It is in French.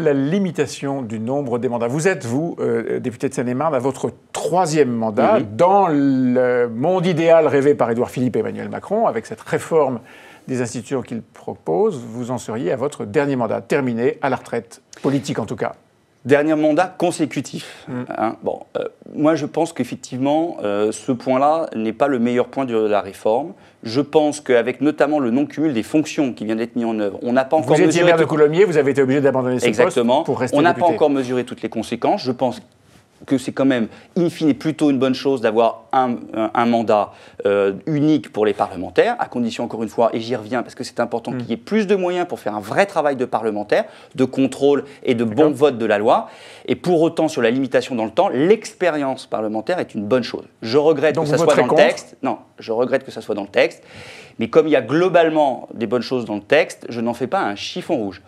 la limitation du nombre des mandats. Vous êtes, vous, euh, député de Seine-et-Marne, à votre troisième mandat, dans le monde idéal rêvé par Édouard Philippe et Emmanuel Macron, avec cette réforme des institutions qu'il propose, vous en seriez à votre dernier mandat, terminé, à la retraite, politique en tout cas. Dernier mandat consécutif. Hum. Hein. bon, euh, moi, je pense qu'effectivement, euh, ce point-là n'est pas le meilleur point de la réforme. Je pense qu'avec notamment le non-cumul des fonctions qui vient d'être mis en œuvre, on n'a pas encore mesuré. Vous étiez maire de Coulommiers, vous avez été obligé d'abandonner ce Exactement. poste pour rester On n'a pas encore mesuré toutes les conséquences. Je pense que c'est quand même, in fine, plutôt une bonne chose d'avoir un, mandat euh, unique pour les parlementaires, à condition, encore une fois, et j'y reviens parce que c'est important mm. qu'il y ait plus de moyens pour faire un vrai travail de parlementaire, de contrôle et de bon vote de la loi. Et pour autant, sur la limitation dans le temps, l'expérience parlementaire est une bonne chose. Je regrette que ça soit dans le texte. Non, je regrette que ça soit dans le texte. Mais comme il y a globalement des bonnes choses dans le texte, je n'en fais pas un chiffon rouge.